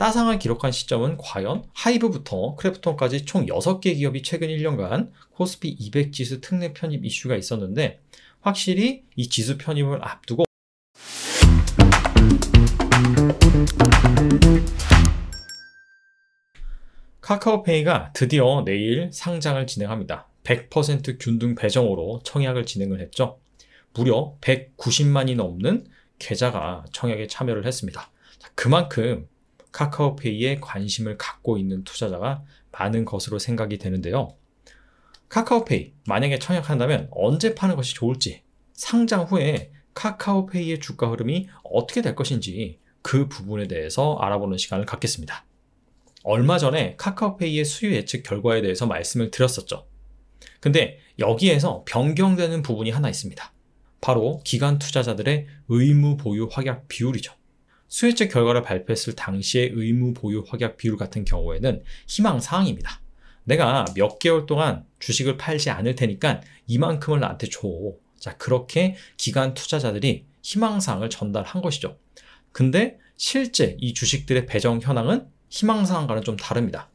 따상을 기록한 시점은 과연 하이브부터 크래프톤까지 총 6개 기업이 최근 1년간 코스피 200 지수 특례 편입 이슈가 있었는데 확실히 이 지수 편입을 앞두고 카카오페이가 드디어 내일 상장을 진행합니다. 100% 균등 배정으로 청약을 진행을 했죠. 무려 190만이 넘는 계좌가 청약에 참여를 했습니다. 그만큼 카카오페이에 관심을 갖고 있는 투자자가 많은 것으로 생각이 되는데요. 카카오페이 만약에 청약한다면 언제 파는 것이 좋을지 상장 후에 카카오페이의 주가 흐름이 어떻게 될 것인지 그 부분에 대해서 알아보는 시간을 갖겠습니다. 얼마 전에 카카오페이의 수요 예측 결과에 대해서 말씀을 드렸었죠. 근데 여기에서 변경되는 부분이 하나 있습니다. 바로 기관 투자자들의 의무 보유 확약 비율이죠. 수혜책 결과를 발표했을 당시의 의무 보유 확약 비율 같은 경우에는 희망사항입니다. 내가 몇 개월 동안 주식을 팔지 않을 테니까 이만큼을 나한테 줘. 자, 그렇게 기간 투자자들이 희망사항을 전달한 것이죠. 근데 실제 이 주식들의 배정 현황은 희망사항과는 좀 다릅니다.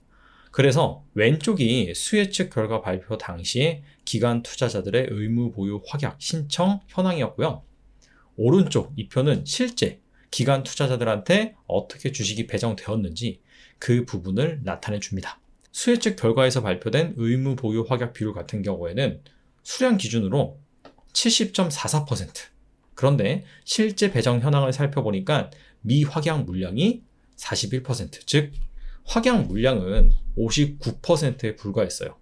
그래서 왼쪽이 수혜측 결과 발표 당시에 기간 투자자들의 의무 보유 확약 신청 현황이었고요. 오른쪽 이 표는 실제 기관 투자자들한테 어떻게 주식이 배정되었는지 그 부분을 나타내 줍니다. 수혜측 결과에서 발표된 의무 보유 확약 비율 같은 경우에는 수량 기준으로 70.44% 그런데 실제 배정 현황을 살펴보니까 미확약 물량이 41%, 즉 확약 물량은 59%에 불과했어요.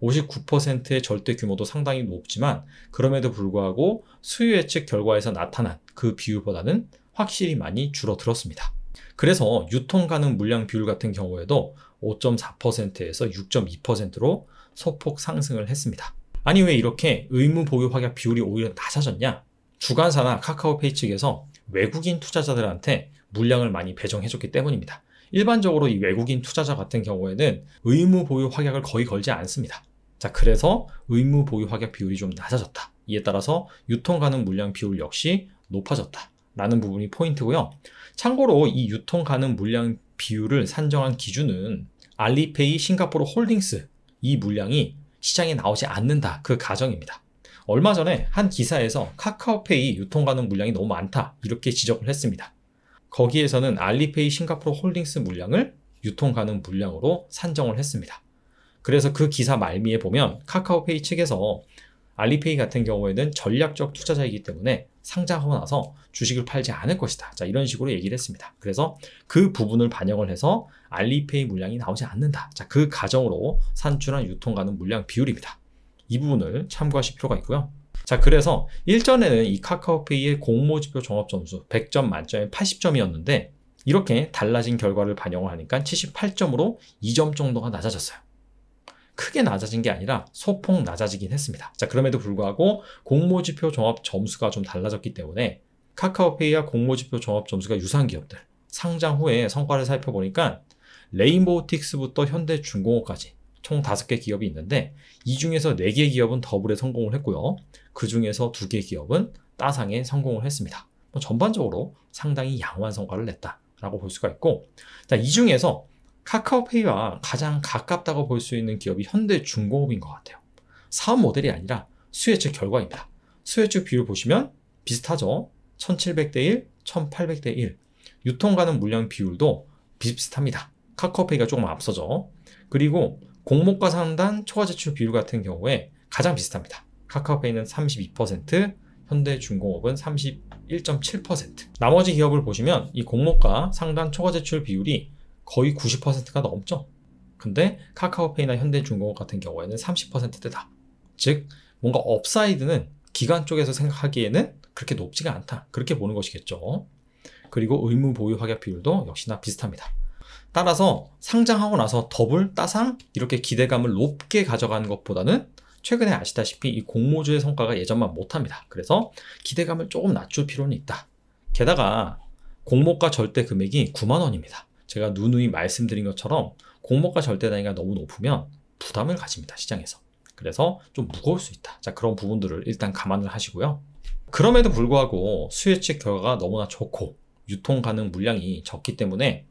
59%의 절대 규모도 상당히 높지만 그럼에도 불구하고 수요 예측 결과에서 나타난 그 비율보다는 확실히 많이 줄어들었습니다. 그래서 유통 가능 물량 비율 같은 경우에도 5.4%에서 6.2%로 소폭 상승을 했습니다. 아니 왜 이렇게 의무 보유 확약 비율이 오히려 낮아졌냐? 주간사나 카카오페이 측에서 외국인 투자자들한테 물량을 많이 배정해줬기 때문입니다. 일반적으로 이 외국인 투자자 같은 경우에는 의무 보유 확약을 거의 걸지 않습니다. 자, 그래서 의무 보유 확약 비율이 좀 낮아졌다. 이에 따라서 유통 가능 물량 비율 역시 높아졌다. 라는 부분이 포인트고요. 참고로 이 유통 가능 물량 비율을 산정한 기준은 알리페이 싱가포르 홀딩스 이 물량이 시장에 나오지 않는다 그 가정입니다. 얼마 전에 한 기사에서 카카오페이 유통 가능 물량이 너무 많다 이렇게 지적을 했습니다. 거기에서는 알리페이 싱가포르 홀딩스 물량을 유통 가능 물량으로 산정을 했습니다. 그래서 그 기사 말미에 보면 카카오페이 측에서 알리페이 같은 경우에는 전략적 투자자이기 때문에 상장하고 나서 주식을 팔지 않을 것이다. 자, 이런 식으로 얘기를 했습니다. 그래서 그 부분을 반영을 해서 알리페이 물량이 나오지 않는다. 자, 그 가정으로 산출한 유통 가는 물량 비율입니다. 이 부분을 참고하실 필요가 있고요. 자, 그래서 일전에는 이 카카오페이의 공모지표 종합점수 100점 만점에 80점이었는데 이렇게 달라진 결과를 반영을 하니까 78점으로 2점 정도가 낮아졌어요. 크게 낮아진 게 아니라 소폭 낮아지긴 했습니다. 자, 그럼에도 불구하고 공모지표 종합 점수가 좀 달라졌기 때문에 카카오페이와 공모지표 종합 점수가 유사한 기업들 상장 후에 성과를 살펴보니까 레인보우틱스부터 현대중공업까지 총 5개 기업이 있는데 이 중에서 4개 기업은 더블에 성공을 했고요. 그 중에서 2개 기업은 따상에 성공을 했습니다. 뭐 전반적으로 상당히 양호한 성과를 냈다라고 볼 수가 있고 자, 이 중에서 카카오페이와 가장 가깝다고 볼 수 있는 기업이 현대중공업인 것 같아요. 사업 모델이 아니라 수혜측 결과입니다. 수혜측 비율 보시면 비슷하죠. 1700대 1, 1800대 1. 유통 가는 물량 비율도 비슷합니다. 카카오페이가 조금 앞서죠. 그리고 공모가 상단 초과 제출 비율 같은 경우에 가장 비슷합니다. 카카오페이는 32%, 현대중공업은 31.7%. 나머지 기업을 보시면 이 공모가 상단 초과 제출 비율이 거의 90%가 넘죠. 근데 카카오페이나 현대중공업 같은 경우에는 30%대다. 즉 뭔가 업사이드는 기관 쪽에서 생각하기에는 그렇게 높지가 않다. 그렇게 보는 것이겠죠. 그리고 의무 보유 확약 비율도 역시나 비슷합니다. 따라서 상장하고 나서 더블, 따상 이렇게 기대감을 높게 가져가는 것보다는 최근에 아시다시피 이 공모주의 성과가 예전만 못합니다. 그래서 기대감을 조금 낮출 필요는 있다. 게다가 공모가 절대 금액이 9만 원입니다. 제가 누누이 말씀드린 것처럼 공모가 절대 단위가 너무 높으면 부담을 가집니다. 시장에서. 그래서 좀 무거울 수 있다. 자, 그런 부분들을 일단 감안을 하시고요. 그럼에도 불구하고 수혜측 결과가 너무나 좋고 유통 가능 물량이 적기 때문에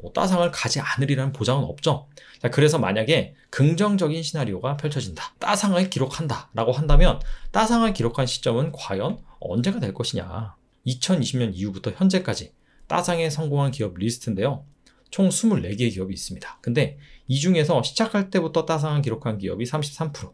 뭐 따상을 가지 않으리라는 보장은 없죠. 자, 그래서 만약에 긍정적인 시나리오가 펼쳐진다. 따상을 기록한다. 라고 한다면 따상을 기록한 시점은 과연 언제가 될 것이냐. 2020년 이후부터 현재까지 따상에 성공한 기업 리스트인데요. 총 24개의 기업이 있습니다. 근데 이 중에서 시작할 때부터 따상한 기록한 기업이 33%,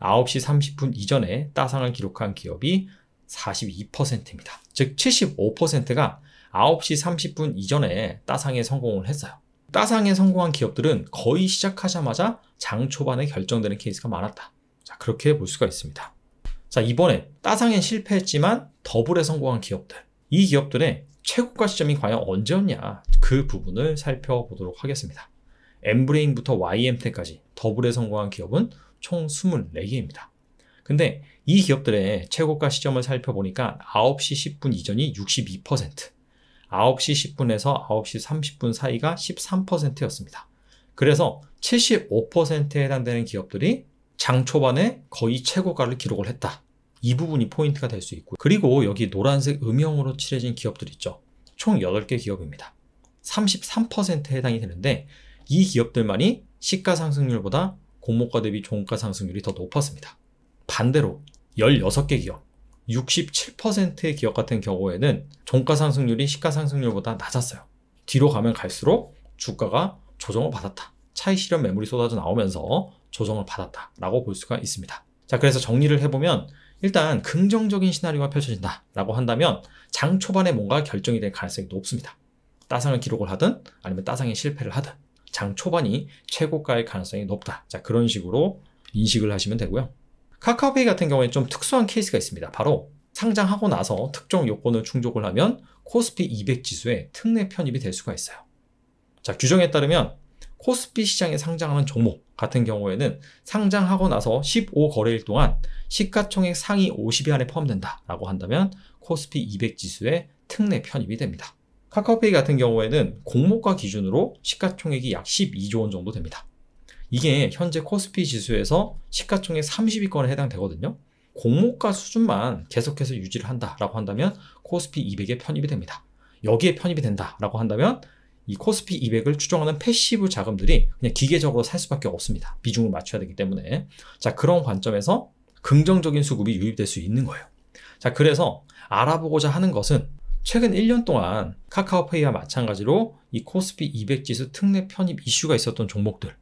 9시 30분 이전에 따상을 기록한 기업이 42%입니다. 즉 75%가 9시 30분 이전에 따상에 성공을 했어요. 따상에 성공한 기업들은 거의 시작하자마자 장 초반에 결정되는 케이스가 많았다. 자, 그렇게 볼 수가 있습니다. 자, 이번에 따상엔 실패했지만 더블에 성공한 기업들. 이 기업들의 최고가 시점이 과연 언제였냐 그 부분을 살펴보도록 하겠습니다. 엠브레인부터 YMT까지 더블에 성공한 기업은 총 24개입니다. 근데 이 기업들의 최고가 시점을 살펴보니까 9시 10분 이전이 62%, 9시 10분에서 9시 30분 사이가 13%였습니다. 그래서 75%에 해당되는 기업들이 장 초반에 거의 최고가를 기록을 했다. 이 부분이 포인트가 될 수 있고 그리고 여기 노란색 음영으로 칠해진 기업들 있죠. 총 8개 기업입니다. 33%에 해당이 되는데 이 기업들만이 시가 상승률보다 공모가 대비 종가 상승률이 더 높았습니다. 반대로 16개 기업, 67%의 기업 같은 경우에는 종가 상승률이 시가 상승률보다 낮았어요. 뒤로 가면 갈수록 주가가 조정을 받았다. 차익 실현 매물이 쏟아져 나오면서 조정을 받았다라고 볼 수가 있습니다. 자, 그래서 정리를 해보면 일단 긍정적인 시나리오가 펼쳐진다라고 한다면 장 초반에 뭔가 결정이 될 가능성이 높습니다. 따상을 기록을 하든 아니면 따상에 실패를 하든 장 초반이 최고가일 가능성이 높다. 자 그런 식으로 인식을 하시면 되고요. 카카오페이 같은 경우에 좀 특수한 케이스가 있습니다. 바로 상장하고 나서 특정 요건을 충족을 하면 코스피 200 지수에 특례 편입이 될 수가 있어요. 자 규정에 따르면 코스피 시장에 상장하는 종목 같은 경우에는 상장하고 나서 15거래일 동안 시가총액 상위 50위 안에 포함된다라고 한다면 코스피 200 지수에 특례 편입이 됩니다. 카카오페이 같은 경우에는 공모가 기준으로 시가총액이 약 12조 원 정도 됩니다. 이게 현재 코스피 지수에서 시가총액 30위권에 해당되거든요. 공모가 수준만 계속해서 유지를 한다라고 한다면 코스피 200에 편입이 됩니다. 여기에 편입이 된다라고 한다면 이 코스피 200을 추종하는 패시브 자금들이 그냥 기계적으로 살 수밖에 없습니다. 비중을 맞춰야 되기 때문에. 자, 그런 관점에서 긍정적인 수급이 유입될 수 있는 거예요. 자, 그래서 알아보고자 하는 것은 최근 1년 동안 카카오페이와 마찬가지로 이 코스피 200 지수 특례 편입 이슈가 있었던 종목들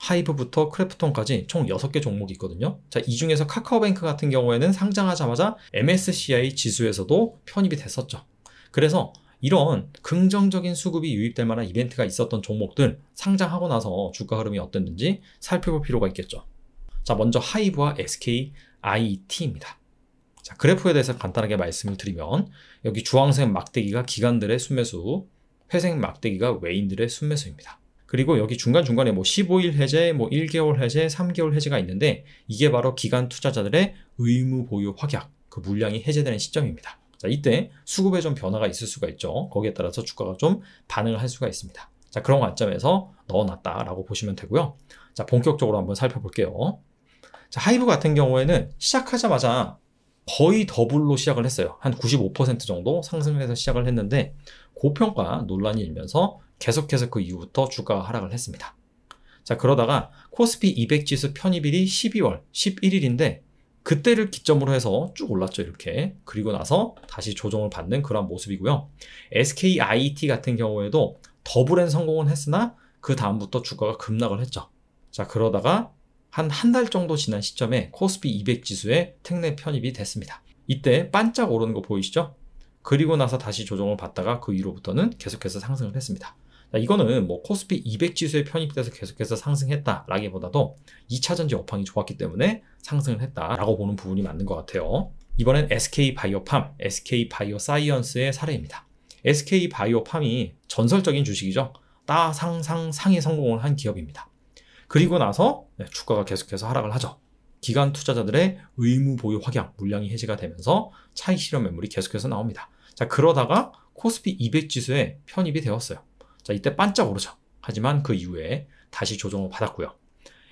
하이브부터 크래프톤까지 총 6개 종목이 있거든요. 자, 이 중에서 카카오뱅크 같은 경우에는 상장하자마자 MSCI 지수에서도 편입이 됐었죠. 그래서 이런 긍정적인 수급이 유입될 만한 이벤트가 있었던 종목들 상장하고 나서 주가 흐름이 어땠는지 살펴볼 필요가 있겠죠. 자, 먼저 하이브와 SK IET입니다. 자, 그래프에 대해서 간단하게 말씀을 드리면 여기 주황색 막대기가 기관들의 순매수, 회색 막대기가 외인들의 순매수입니다. 그리고 여기 중간중간에 뭐 15일 해제, 뭐 1개월 해제, 3개월 해제가 있는데 이게 바로 기간 투자자들의 의무 보유 확약, 그 물량이 해제되는 시점입니다. 자, 이때 수급에 좀 변화가 있을 수가 있죠. 거기에 따라서 주가가 좀 반응을 할 수가 있습니다. 자, 그런 관점에서 넣어놨다라고 보시면 되고요. 자, 본격적으로 한번 살펴볼게요. 자, 하이브 같은 경우에는 시작하자마자 거의 더블로 시작을 했어요. 한 95% 정도 상승해서 시작을 했는데 고평가 논란이 일면서 계속해서 그 이후부터 주가가 하락을 했습니다. 자, 그러다가 코스피 200 지수 편입일이 12월 11일인데 그때를 기점으로 해서 쭉 올랐죠 이렇게 그리고 나서 다시 조정을 받는 그런 모습이고요 SKIT 같은 경우에도 더블엔 성공은 했으나 그 다음부터 주가가 급락을 했죠 자 그러다가 한 한 달 정도 지난 시점에 코스피 200 지수에 택례 편입이 됐습니다 이때 반짝 오르는 거 보이시죠? 그리고 나서 다시 조정을 받다가 그 이후로부터는 계속해서 상승을 했습니다 이거는 뭐 코스피 200 지수에 편입돼서 계속해서 상승했다라기보다도 2차전지 업황이 좋았기 때문에 상승을 했다라고 보는 부분이 맞는 것 같아요. 이번엔 SK 바이오팜, SK 바이오사이언스의 사례입니다. SK 바이오팜이 전설적인 주식이죠. 따상상상의 성공을 한 기업입니다. 그리고 나서 네, 주가가 계속해서 하락을 하죠. 기관 투자자들의 의무 보유 확약 물량이 해제가 되면서 차익 실현 매물이 계속해서 나옵니다. 자, 그러다가 코스피 200 지수에 편입이 되었어요. 자, 이때 반짝 오르죠. 하지만 그 이후에 다시 조정을 받았고요.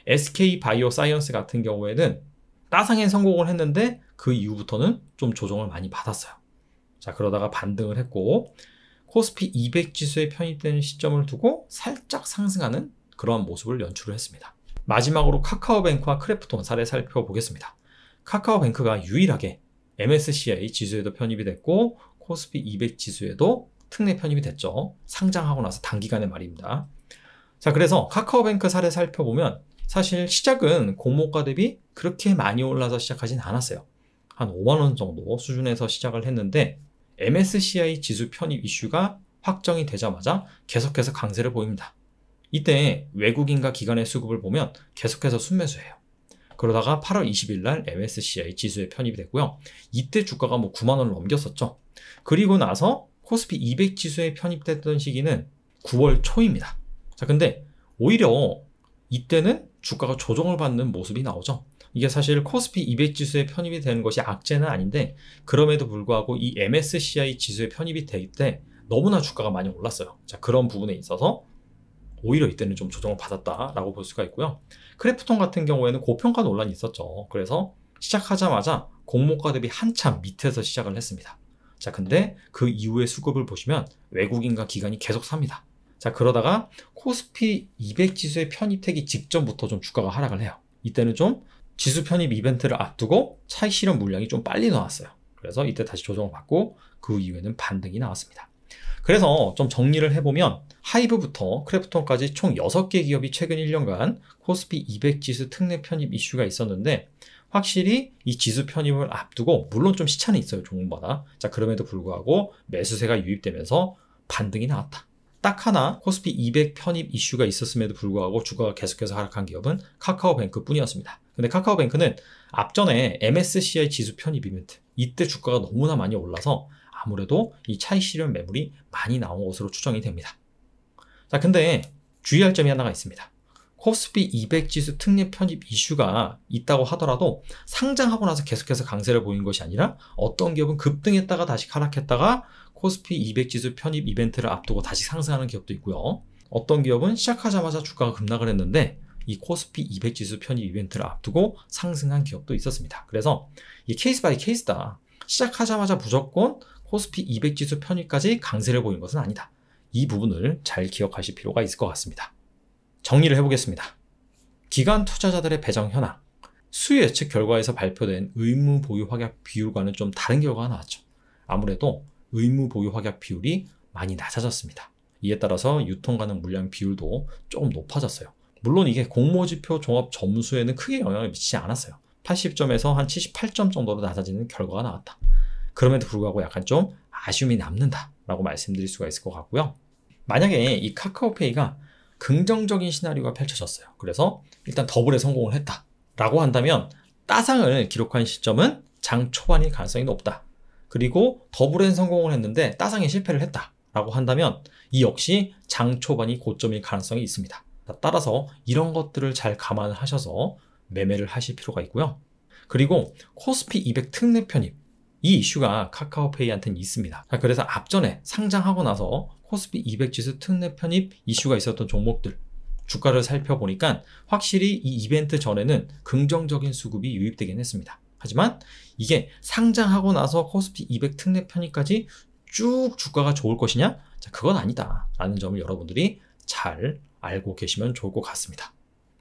SK 바이오 사이언스 같은 경우에는 따상에 성공을 했는데 그 이후부터는 좀 조정을 많이 받았어요. 자, 그러다가 반등을 했고 코스피 200 지수에 편입된 시점을 두고 살짝 상승하는 그런 모습을 연출을 했습니다. 마지막으로 카카오뱅크와 크래프톤 사례 살펴보겠습니다. 카카오뱅크가 유일하게 MSCI 지수에도 편입이 됐고 코스피 200 지수에도 특례 편입이 됐죠. 상장하고 나서 단기간의 말입니다. 자, 그래서 카카오뱅크 사례 살펴보면 사실 시작은 공모가 대비 그렇게 많이 올라서 시작하진 않았어요. 한 5만원 정도 수준에서 시작을 했는데 MSCI 지수 편입 이슈가 확정이 되자마자 계속해서 강세를 보입니다. 이때 외국인과 기관의 수급을 보면 계속해서 순매수해요. 그러다가 8월 20일 날 MSCI 지수에 편입이 됐고요. 이때 주가가 뭐 9만 원을 넘겼었죠. 그리고 나서 코스피 200 지수에 편입됐던 시기는 9월 초입니다. 자, 근데 오히려 이때는 주가가 조정을 받는 모습이 나오죠. 이게 사실 코스피 200 지수에 편입이 되는 것이 악재는 아닌데 그럼에도 불구하고 이 MSCI 지수에 편입이 될때 너무나 주가가 많이 올랐어요. 자, 그런 부분에 있어서 오히려 이때는 좀 조정을 받았다라고 볼 수가 있고요. 크래프톤 같은 경우에는 고평가 논란이 있었죠. 그래서 시작하자마자 공모가 대비 한참 밑에서 시작을 했습니다. 자, 근데 그 이후의 수급을 보시면 외국인과 기관이 계속 삽니다. 자, 그러다가 코스피 200 지수의 편입되기 직전부터 좀 주가가 하락을 해요. 이때는 좀 지수 편입 이벤트를 앞두고 차익 실현 물량이 좀 빨리 나왔어요. 그래서 이때 다시 조정을 받고 그 이후에는 반등이 나왔습니다. 그래서 좀 정리를 해보면 하이브부터 크래프톤까지 총 6개 기업이 최근 1년간 코스피 200 지수 특례 편입 이슈가 있었는데 확실히 이 지수 편입을 앞두고 물론 좀 시차는 있어요 종목마다 자 그럼에도 불구하고 매수세가 유입되면서 반등이 나왔다 딱 하나 코스피 200 편입 이슈가 있었음에도 불구하고 주가가 계속해서 하락한 기업은 카카오뱅크 뿐이었습니다 근데 카카오뱅크는 앞전에 MSCI 지수 편입 이벤트 이때 주가가 너무나 많이 올라서 아무래도 이차이 실현 매물이 많이 나온 것으로 추정이 됩니다 자 근데 주의할 점이 하나가 있습니다 코스피 200 지수 특례 편입 이슈가 있다고 하더라도 상장하고 나서 계속해서 강세를 보인 것이 아니라 어떤 기업은 급등했다가 다시 하락했다가 코스피 200 지수 편입 이벤트를 앞두고 다시 상승하는 기업도 있고요. 어떤 기업은 시작하자마자 주가가 급락을 했는데 이 코스피 200 지수 편입 이벤트를 앞두고 상승한 기업도 있었습니다. 그래서 이 케이스 바이 케이스다. 시작하자마자 무조건 코스피 200 지수 편입까지 강세를 보인 것은 아니다. 이 부분을 잘 기억하실 필요가 있을 것 같습니다. 정리를 해보겠습니다. 기관 투자자들의 배정 현황. 수요 예측 결과에서 발표된 의무 보유 확약 비율과는 좀 다른 결과가 나왔죠. 아무래도 의무 보유 확약 비율이 많이 낮아졌습니다. 이에 따라서 유통 가능 물량 비율도 조금 높아졌어요. 물론 이게 공모지표 종합 점수에는 크게 영향을 미치지 않았어요. 80점에서 한 78점 정도로 낮아지는 결과가 나왔다. 그럼에도 불구하고 약간 좀 아쉬움이 남는다라고 말씀드릴 수가 있을 것 같고요. 만약에 이 카카오페이가 긍정적인 시나리오가 펼쳐졌어요. 그래서 일단 더블에 성공을 했다라고 한다면 따상을 기록한 시점은 장 초반일 가능성이 높다. 그리고 더블엔 성공을 했는데 따상에 실패를 했다라고 한다면 이 역시 장 초반이 고점일 가능성이 있습니다. 따라서 이런 것들을 잘 감안하셔서 매매를 하실 필요가 있고요. 그리고 코스피 200 특례 편입 이 이슈가 카카오페이한테는 있습니다. 자, 그래서 앞전에 상장하고 나서 코스피 200 지수 특례 편입 이슈가 있었던 종목들 주가를 살펴보니까 확실히 이 이벤트 전에는 긍정적인 수급이 유입되긴 했습니다. 하지만 이게 상장하고 나서 코스피 200 특례 편입까지 쭉 주가가 좋을 것이냐? 자, 그건 아니다. 라는 점을 여러분들이 잘 알고 계시면 좋을 것 같습니다.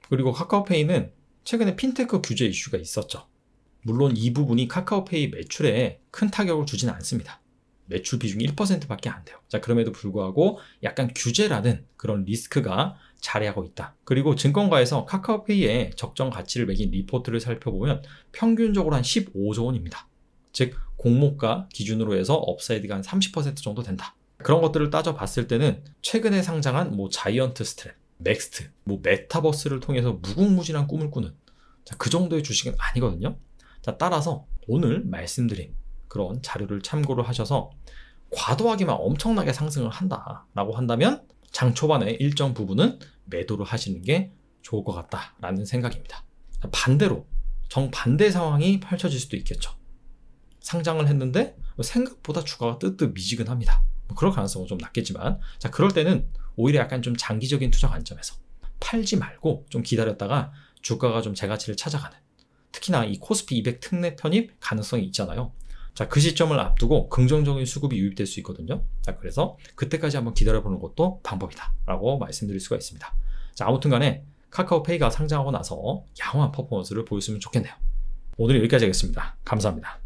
그리고 카카오페이는 최근에 핀테크 규제 이슈가 있었죠. 물론 이 부분이 카카오페이 매출에 큰 타격을 주진 않습니다. 매출 비중이 1%밖에 안 돼요. 자, 그럼에도 불구하고 약간 규제라는 그런 리스크가 자리하고 있다. 그리고 증권가에서 카카오페이의 적정 가치를 매긴 리포트를 살펴보면 평균적으로 한 15조 원입니다. 즉 공모가 기준으로 해서 업사이드가 한 30% 정도 된다. 그런 것들을 따져봤을 때는 최근에 상장한 뭐 자이언트 스트랩, 맥스트, 뭐 메타버스를 통해서 무궁무진한 꿈을 꾸는 자, 그 정도의 주식은 아니거든요. 자, 따라서 오늘 말씀드린 그런 자료를 참고를 하셔서 과도하게만 엄청나게 상승을 한다라고 한다면 장 초반에 일정 부분은 매도를 하시는 게 좋을 것 같다라는 생각입니다. 반대로 정반대 상황이 펼쳐질 수도 있겠죠. 상장을 했는데 뭐 생각보다 주가가 뜨뜻미지근합니다. 뭐 그럴 가능성은 좀 낮겠지만 자 그럴 때는 오히려 약간 좀 장기적인 투자 관점에서 팔지 말고 좀 기다렸다가 주가가 좀 제가치를 찾아가는 특히나 이 코스피 200 특례 편입 가능성이 있잖아요. 자, 그 시점을 앞두고 긍정적인 수급이 유입될 수 있거든요. 자, 그래서 그때까지 한번 기다려보는 것도 방법이다라고 말씀드릴 수가 있습니다. 자, 아무튼 간에 카카오페이가 상장하고 나서 양호한 퍼포먼스를 보였으면 좋겠네요. 오늘 은 여기까지 하겠습니다. 감사합니다.